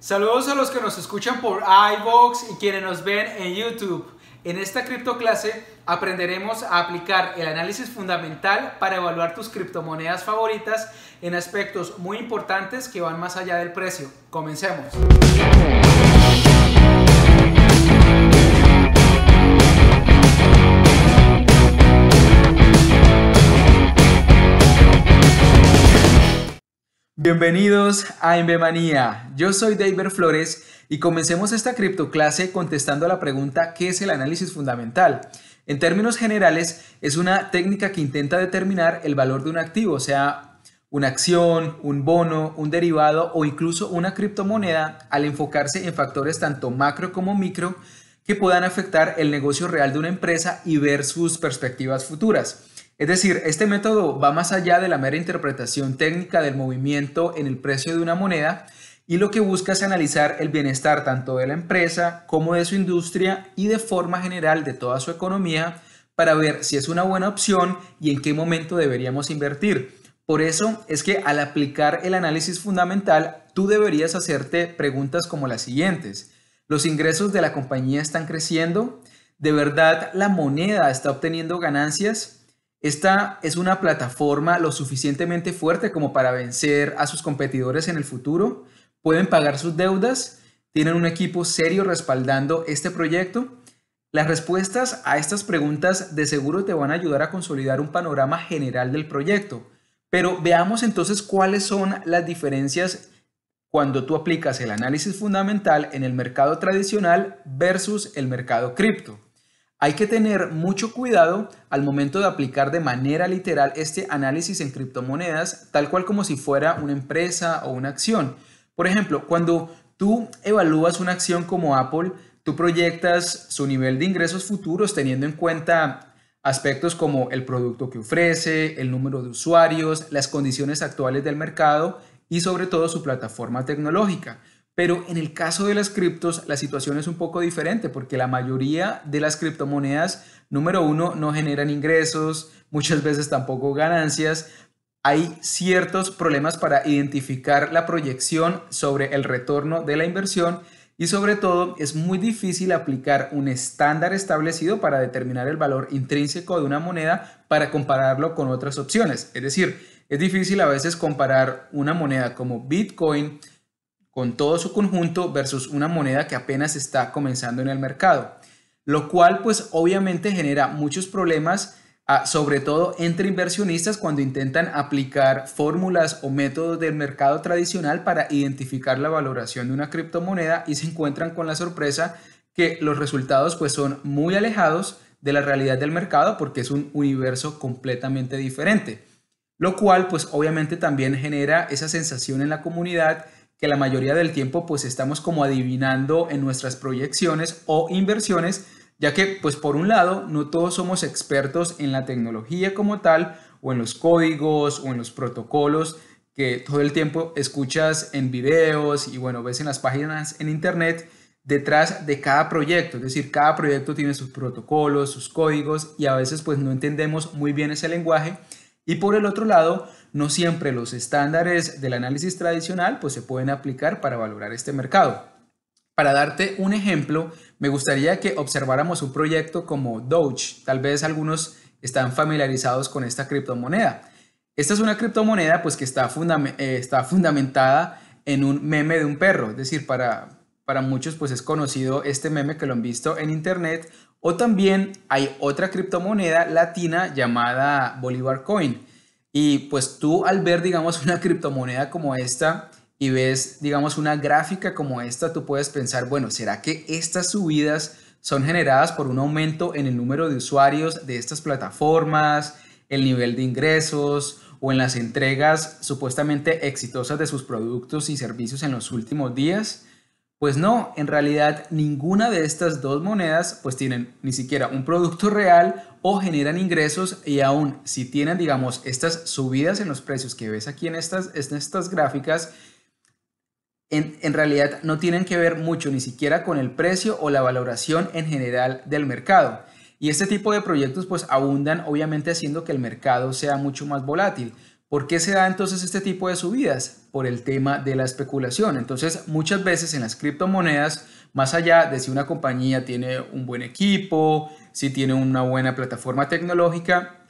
Saludos a los que nos escuchan por iVoox y quienes nos ven en YouTube. En esta clase aprenderemos a aplicar el análisis fundamental para evaluar tus criptomonedas favoritas en aspectos muy importantes que van más allá del precio. Comencemos. Bienvenidos a Embemanía. Yo soy David Flores y comencemos esta criptoclase contestando a la pregunta ¿qué es el análisis fundamental? En términos generales, es una técnica que intenta determinar el valor de un activo, sea una acción, un bono, un derivado o incluso una criptomoneda, al enfocarse en factores tanto macro como micro que puedan afectar el negocio real de una empresa y ver sus perspectivas futuras. Es decir, este método va más allá de la mera interpretación técnica del movimiento en el precio de una moneda y lo que busca es analizar el bienestar tanto de la empresa como de su industria y de forma general de toda su economía para ver si es una buena opción y en qué momento deberíamos invertir. Por eso es que al aplicar el análisis fundamental, tú deberías hacerte preguntas como las siguientes. ¿Los ingresos de la compañía están creciendo? ¿De verdad la moneda está obteniendo ganancias? Esta es una plataforma lo suficientemente fuerte como para vencer a sus competidores en el futuro, pueden pagar sus deudas, tienen un equipo serio respaldando este proyecto. Las respuestas a estas preguntas de seguro te van a ayudar a consolidar un panorama general del proyecto, pero veamos entonces cuáles son las diferencias cuando tú aplicas el análisis fundamental en el mercado tradicional versus el mercado cripto. Hay que tener mucho cuidado al momento de aplicar de manera literal este análisis en criptomonedas, tal cual como si fuera una empresa o una acción. Por ejemplo, cuando tú evalúas una acción como Apple, tú proyectas su nivel de ingresos futuros teniendo en cuenta aspectos como el producto que ofrece, el número de usuarios, las condiciones actuales del mercado y sobre todo su plataforma tecnológica. Pero en el caso de las criptos, la situación es un poco diferente porque la mayoría de las criptomonedas, número uno, no generan ingresos, muchas veces tampoco ganancias. Hay ciertos problemas para identificar la proyección sobre el retorno de la inversión y sobre todo es muy difícil aplicar un estándar establecido para determinar el valor intrínseco de una moneda para compararlo con otras opciones. Es decir, es difícil a veces comparar una moneda como Bitcoin con todo su conjunto versus una moneda que apenas está comenzando en el mercado, lo cual pues obviamente genera muchos problemas ah, sobre todo entre inversionistas cuando intentan aplicar fórmulas o métodos del mercado tradicional para identificar la valoración de una criptomoneda y se encuentran con la sorpresa que los resultados pues son muy alejados de la realidad del mercado porque es un universo completamente diferente, lo cual pues obviamente también genera esa sensación en la comunidad que la mayoría del tiempo pues estamos como adivinando en nuestras proyecciones o inversiones, ya que pues por un lado no todos somos expertos en la tecnología como tal o en los códigos o en los protocolos que todo el tiempo escuchas en videos y bueno, ves en las páginas en internet detrás de cada proyecto, es decir, cada proyecto tiene sus protocolos, sus códigos y a veces pues no entendemos muy bien ese lenguaje y por el otro lado no siempre los estándares del análisis tradicional pues, se pueden aplicar para valorar este mercado. Para darte un ejemplo, me gustaría que observáramos un proyecto como Doge. Tal vez algunos están familiarizados con esta criptomoneda. Esta es una criptomoneda pues, que está, eh, está fundamentada en un meme de un perro. Es decir, para, para muchos pues, es conocido este meme que lo han visto en internet. O también hay otra criptomoneda latina llamada Bolívar Coin y pues tú al ver, digamos, una criptomoneda como esta y ves, digamos, una gráfica como esta, tú puedes pensar, bueno, ¿será que estas subidas son generadas por un aumento en el número de usuarios de estas plataformas, el nivel de ingresos o en las entregas supuestamente exitosas de sus productos y servicios en los últimos días? Pues no, en realidad ninguna de estas dos monedas pues tienen ni siquiera un producto real o generan ingresos y aún si tienen digamos estas subidas en los precios que ves aquí en estas, estas gráficas, en, en realidad no tienen que ver mucho ni siquiera con el precio o la valoración en general del mercado. Y este tipo de proyectos pues abundan obviamente haciendo que el mercado sea mucho más volátil. ¿Por qué se da entonces este tipo de subidas? Por el tema de la especulación. Entonces, muchas veces en las criptomonedas, más allá de si una compañía tiene un buen equipo, si tiene una buena plataforma tecnológica,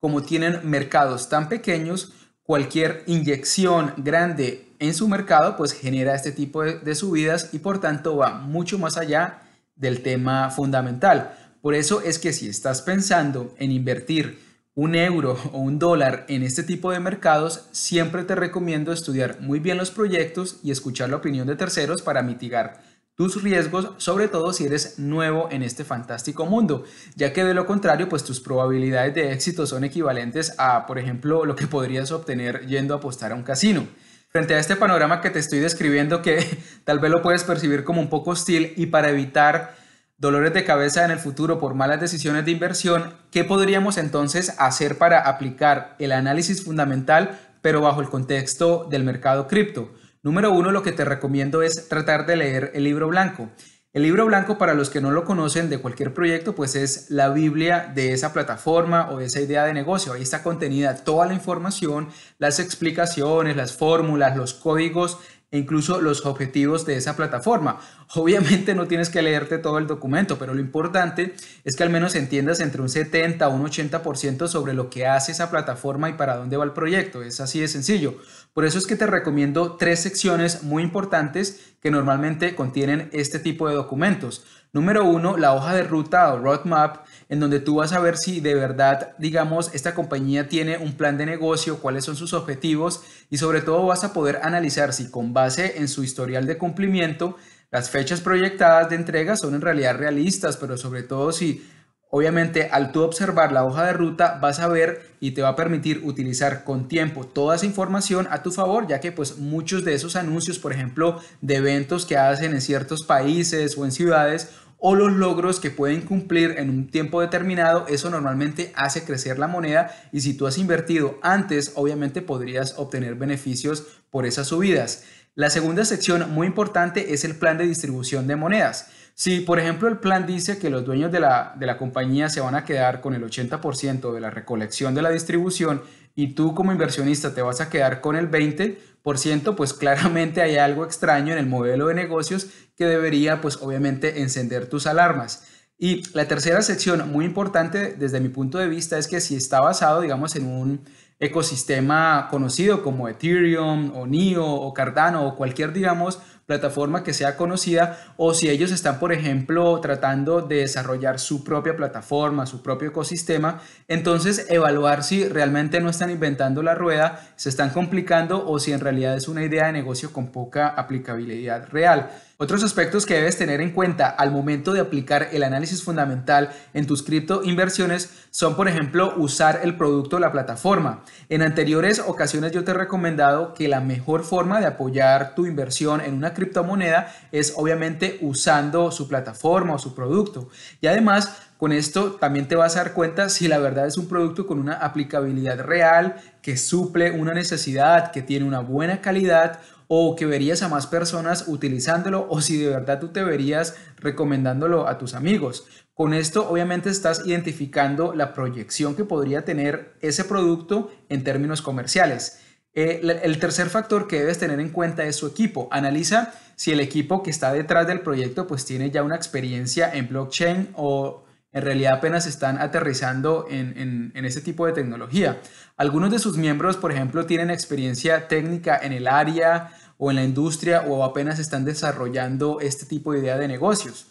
como tienen mercados tan pequeños, cualquier inyección grande en su mercado pues genera este tipo de, subidas y por tanto va mucho más allá del tema fundamental. Por eso es que si estás pensando en invertir un euro o un dólar en este tipo de mercados, siempre te recomiendo estudiar muy bien los proyectos y escuchar la opinión de terceros para mitigar tus riesgos, sobre todo si eres nuevo en este fantástico mundo, ya que de lo contrario, pues tus probabilidades de éxito son equivalentes a, por ejemplo, lo que podrías obtener yendo a apostar a un casino. Frente a este panorama que te estoy describiendo, que tal vez lo puedes percibir como un poco hostil y para evitar dolores de cabeza en el futuro por malas decisiones de inversión, ¿qué podríamos entonces hacer para aplicar el análisis fundamental pero bajo el contexto del mercado cripto? Número uno, lo que te recomiendo es tratar de leer el libro blanco. El libro blanco, para los que no lo conocen de cualquier proyecto, pues es la Biblia de esa plataforma o de esa idea de negocio. Ahí está contenida toda la información, las explicaciones, las fórmulas, los códigos e incluso los objetivos de esa plataforma. Obviamente no tienes que leerte todo el documento, pero lo importante es que al menos entiendas entre un 70 a un 80% sobre lo que hace esa plataforma y para dónde va el proyecto. Es así de sencillo. Por eso es que te recomiendo tres secciones muy importantes que normalmente contienen este tipo de documentos. Número uno, la hoja de ruta o roadmap, en donde tú vas a ver si de verdad, digamos, esta compañía tiene un plan de negocio, cuáles son sus objetivos y sobre todo vas a poder analizar si con base en su historial de cumplimiento, las fechas proyectadas de entrega son en realidad realistas, pero sobre todo si Obviamente, al tú observar la hoja de ruta, vas a ver y te va a permitir utilizar con tiempo toda esa información a tu favor, ya que pues muchos de esos anuncios, por ejemplo, de eventos que hacen en ciertos países o en ciudades, o los logros que pueden cumplir en un tiempo determinado, eso normalmente hace crecer la moneda y si tú has invertido antes, obviamente podrías obtener beneficios por esas subidas. La segunda sección muy importante es el plan de distribución de monedas. Si, por ejemplo, el plan dice que los dueños de la, de la compañía se van a quedar con el 80% de la recolección de la distribución y tú como inversionista te vas a quedar con el 20%, pues claramente hay algo extraño en el modelo de negocios que debería, pues obviamente, encender tus alarmas. Y la tercera sección, muy importante desde mi punto de vista, es que si está basado, digamos, en un ecosistema conocido como Ethereum o NIO o Cardano o cualquier, digamos, plataforma que sea conocida o si ellos están, por ejemplo, tratando de desarrollar su propia plataforma, su propio ecosistema, entonces evaluar si realmente no están inventando la rueda, se están complicando o si en realidad es una idea de negocio con poca aplicabilidad real. Otros aspectos que debes tener en cuenta al momento de aplicar el análisis fundamental en tus cripto inversiones son, por ejemplo, usar el producto o la plataforma. En anteriores ocasiones yo te he recomendado que la mejor forma de apoyar tu inversión en una criptomoneda es obviamente usando su plataforma o su producto. Y además, con esto también te vas a dar cuenta si la verdad es un producto con una aplicabilidad real, que suple una necesidad, que tiene una buena calidad o que verías a más personas utilizándolo o si de verdad tú te verías recomendándolo a tus amigos. Con esto obviamente estás identificando la proyección que podría tener ese producto en términos comerciales. Eh, el tercer factor que debes tener en cuenta es su equipo. Analiza si el equipo que está detrás del proyecto pues tiene ya una experiencia en blockchain o en realidad apenas están aterrizando en, en, en, ese tipo de tecnología. Algunos de sus miembros, por ejemplo, tienen experiencia técnica en el área o en la industria o apenas están desarrollando este tipo de idea de negocios.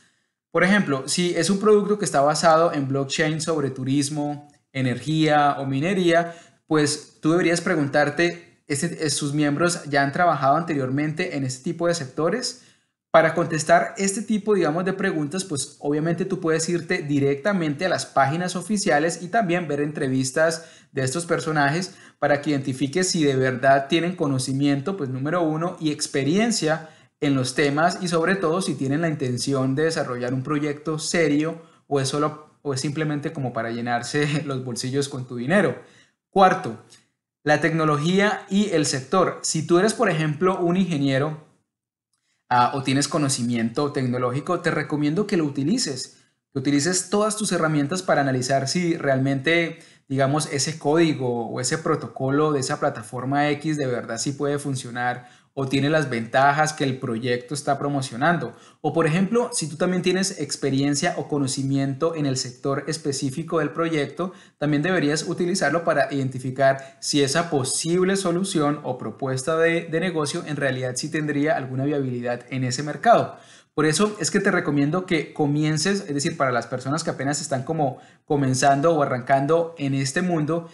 Por ejemplo, si es un producto que está basado en blockchain sobre turismo, energía o minería, pues tú deberías preguntarte, ¿sus miembros ya han trabajado anteriormente en este tipo de sectores? para contestar este tipo, digamos, de preguntas, pues obviamente tú puedes irte directamente a las páginas oficiales y también ver entrevistas de estos personajes para que identifiques si de verdad tienen conocimiento, pues número uno, y experiencia en los temas y sobre todo si tienen la intención de desarrollar un proyecto serio o es solo o es simplemente como para llenarse los bolsillos con tu dinero. Cuarto, la tecnología y el sector. Si tú eres, por ejemplo, un ingeniero Ah, o tienes conocimiento tecnológico, te recomiendo que lo utilices, que utilices todas tus herramientas para analizar si realmente, digamos, ese código o ese protocolo de esa plataforma X de verdad sí puede funcionar o tiene las ventajas que el proyecto está promocionando. O por ejemplo, si tú también tienes experiencia o conocimiento en el sector específico del proyecto, también deberías utilizarlo para identificar si esa posible solución o propuesta de, negocio en realidad sí tendría alguna viabilidad en ese mercado. Por eso es que te recomiendo que comiences, es decir, para las personas que apenas están como comenzando o arrancando en este mundo,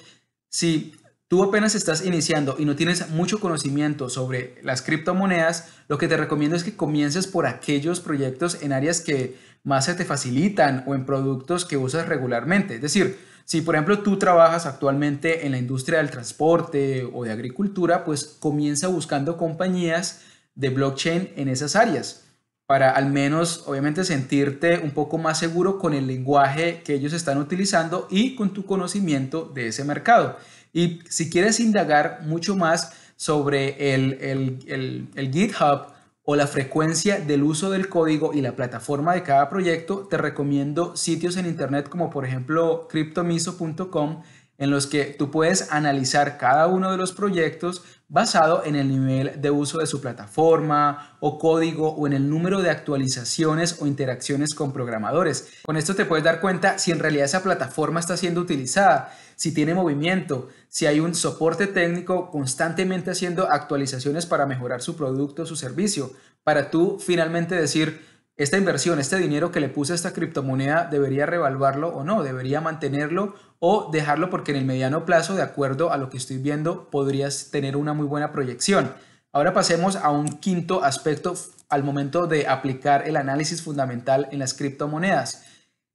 si tú apenas estás iniciando y no tienes mucho conocimiento sobre las criptomonedas, lo que te recomiendo es que comiences por aquellos proyectos en áreas que más se te facilitan o en productos que usas regularmente. Es decir, si por ejemplo tú trabajas actualmente en la industria del transporte o de agricultura, pues comienza buscando compañías de blockchain en esas áreas para al menos obviamente sentirte un poco más seguro con el lenguaje que ellos están utilizando y con tu conocimiento de ese mercado. Y si quieres indagar mucho más sobre el, GitHub, o la frecuencia del uso del código y la plataforma de cada proyecto, te recomiendo sitios en internet como por ejemplo cryptomiso.com en los que tú puedes analizar cada uno de los proyectos basado en el nivel de uso de su plataforma o código o en el número de actualizaciones o interacciones con programadores. Con esto te puedes dar cuenta si en realidad esa plataforma está siendo utilizada si tiene movimiento, si hay un soporte técnico constantemente haciendo actualizaciones para mejorar su producto su servicio, para tú finalmente decir, esta inversión, este dinero que le puse a esta criptomoneda, debería revaluarlo o no, debería mantenerlo o dejarlo porque en el mediano plazo, de acuerdo a lo que estoy viendo, podrías tener una muy buena proyección. Ahora pasemos a un quinto aspecto al momento de aplicar el análisis fundamental en las criptomonedas.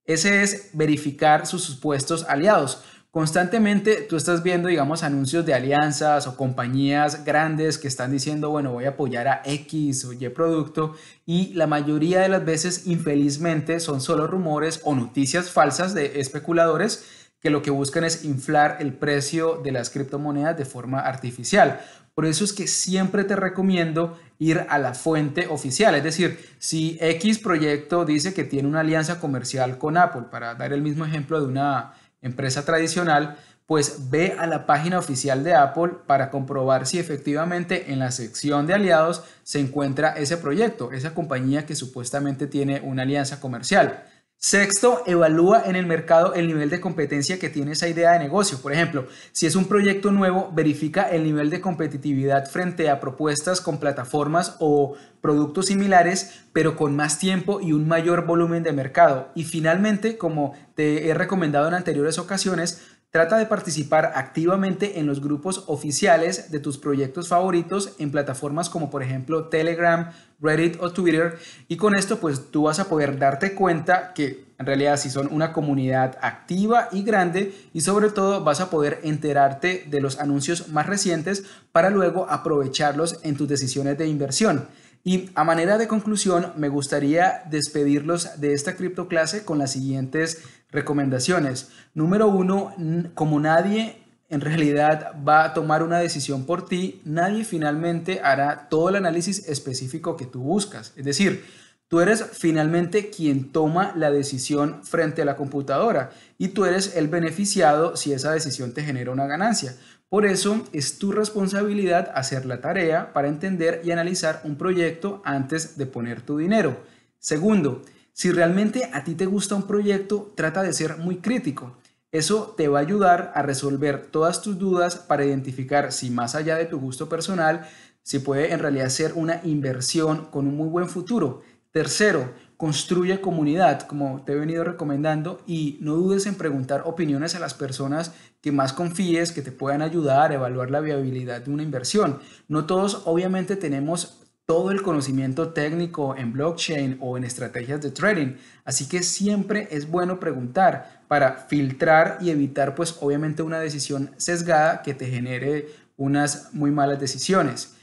Ese es verificar sus supuestos aliados. Constantemente tú estás viendo, digamos, anuncios de alianzas o compañías grandes que están diciendo, bueno, voy a apoyar a X o Y producto y la mayoría de las veces, infelizmente, son solo rumores o noticias falsas de especuladores que lo que buscan es inflar el precio de las criptomonedas de forma artificial. Por eso es que siempre te recomiendo ir a la fuente oficial. Es decir, si X proyecto dice que tiene una alianza comercial con Apple, para dar el mismo ejemplo de una empresa tradicional, pues ve a la página oficial de Apple para comprobar si efectivamente en la sección de aliados se encuentra ese proyecto, esa compañía que supuestamente tiene una alianza comercial. Sexto, evalúa en el mercado el nivel de competencia que tiene esa idea de negocio. Por ejemplo, si es un proyecto nuevo, verifica el nivel de competitividad frente a propuestas con plataformas o productos similares, pero con más tiempo y un mayor volumen de mercado. Y finalmente, como te he recomendado en anteriores ocasiones, Trata de participar activamente en los grupos oficiales de tus proyectos favoritos en plataformas como por ejemplo Telegram, Reddit o Twitter y con esto pues tú vas a poder darte cuenta que en realidad si son una comunidad activa y grande y sobre todo vas a poder enterarte de los anuncios más recientes para luego aprovecharlos en tus decisiones de inversión. Y a manera de conclusión, me gustaría despedirlos de esta criptoclase con las siguientes recomendaciones. Número uno, como nadie en realidad va a tomar una decisión por ti, nadie finalmente hará todo el análisis específico que tú buscas. Es decir, tú eres finalmente quien toma la decisión frente a la computadora y tú eres el beneficiado si esa decisión te genera una ganancia. Por eso es tu responsabilidad hacer la tarea para entender y analizar un proyecto antes de poner tu dinero. Segundo, si realmente a ti te gusta un proyecto, trata de ser muy crítico. Eso te va a ayudar a resolver todas tus dudas para identificar si más allá de tu gusto personal, si puede en realidad ser una inversión con un muy buen futuro. Tercero, construye comunidad, como te he venido recomendando, y no dudes en preguntar opiniones a las personas que más confíes, que te puedan ayudar a evaluar la viabilidad de una inversión. No todos obviamente tenemos todo el conocimiento técnico en blockchain o en estrategias de trading, así que siempre es bueno preguntar para filtrar y evitar pues obviamente una decisión sesgada que te genere unas muy malas decisiones.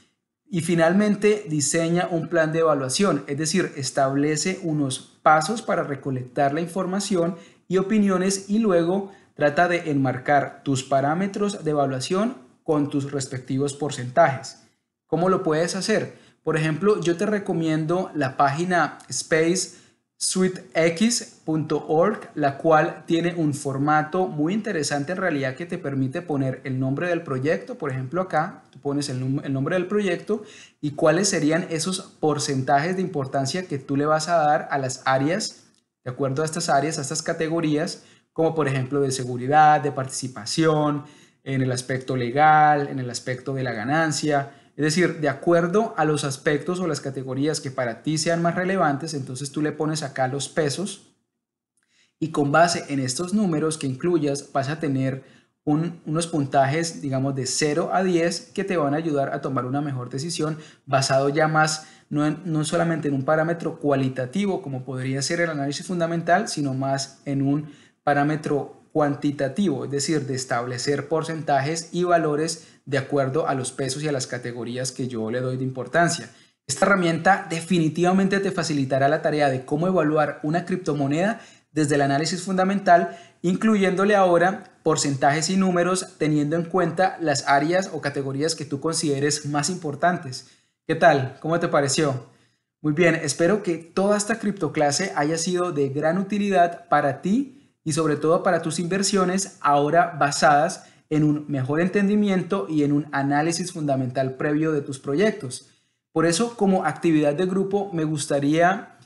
Y finalmente diseña un plan de evaluación, es decir, establece unos pasos para recolectar la información y opiniones y luego trata de enmarcar tus parámetros de evaluación con tus respectivos porcentajes. ¿Cómo lo puedes hacer? Por ejemplo, yo te recomiendo la página Space SuiteX.org, la cual tiene un formato muy interesante en realidad que te permite poner el nombre del proyecto. Por ejemplo, acá tú pones el, el, nombre del proyecto y cuáles serían esos porcentajes de importancia que tú le vas a dar a las áreas, de acuerdo a estas áreas, a estas categorías, como por ejemplo de seguridad, de participación, en el aspecto legal, en el aspecto de la ganancia, es decir, de acuerdo a los aspectos o las categorías que para ti sean más relevantes, entonces tú le pones acá los pesos y con base en estos números que incluyas vas a tener unos puntajes, digamos, de 0 a 10 que te van a ayudar a tomar una mejor decisión basado ya más no, no, solamente en un parámetro cualitativo como podría ser el análisis fundamental, sino más en un parámetro cuantitativo, es decir, de establecer porcentajes y valores de acuerdo a los pesos y a las categorías que yo le doy de importancia. Esta herramienta definitivamente te facilitará la tarea de cómo evaluar una criptomoneda desde el análisis fundamental, incluyéndole ahora porcentajes y números teniendo en cuenta las áreas o categorías que tú consideres más importantes. ¿Qué tal? ¿Cómo te pareció? Muy bien, espero que toda esta cripto clase haya sido de gran utilidad para ti y sobre todo para tus inversiones ahora basadas en un mejor entendimiento y en un análisis fundamental previo de tus proyectos. Por eso, como actividad de grupo, me gustaría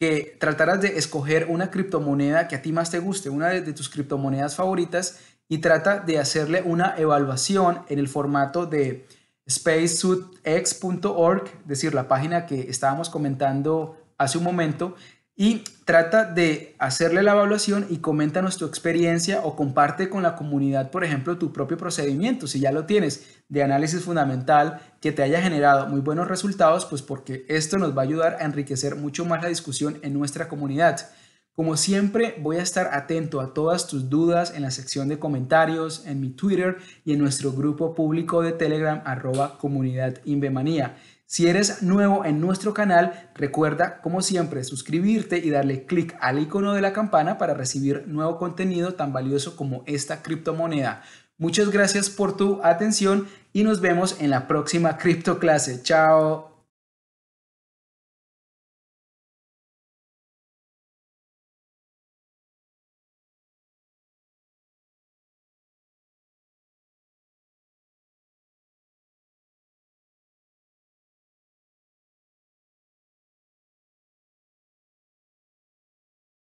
que trataras de escoger una criptomoneda que a ti más te guste, una de, tus criptomonedas favoritas, y trata de hacerle una evaluación en el formato de spacesuitx.org, es decir, la página que estábamos comentando hace un momento, y trata de hacerle la evaluación y coméntanos tu experiencia o comparte con la comunidad, por ejemplo, tu propio procedimiento. Si ya lo tienes de análisis fundamental que te haya generado muy buenos resultados, pues porque esto nos va a ayudar a enriquecer mucho más la discusión en nuestra comunidad. Como siempre, voy a estar atento a todas tus dudas en la sección de comentarios, en mi Twitter y en nuestro grupo público de Telegram, arroba comunidad Invemanía. Si eres nuevo en nuestro canal, recuerda, como siempre, suscribirte y darle clic al icono de la campana para recibir nuevo contenido tan valioso como esta criptomoneda. Muchas gracias por tu atención y nos vemos en la próxima cripto clase. Chao.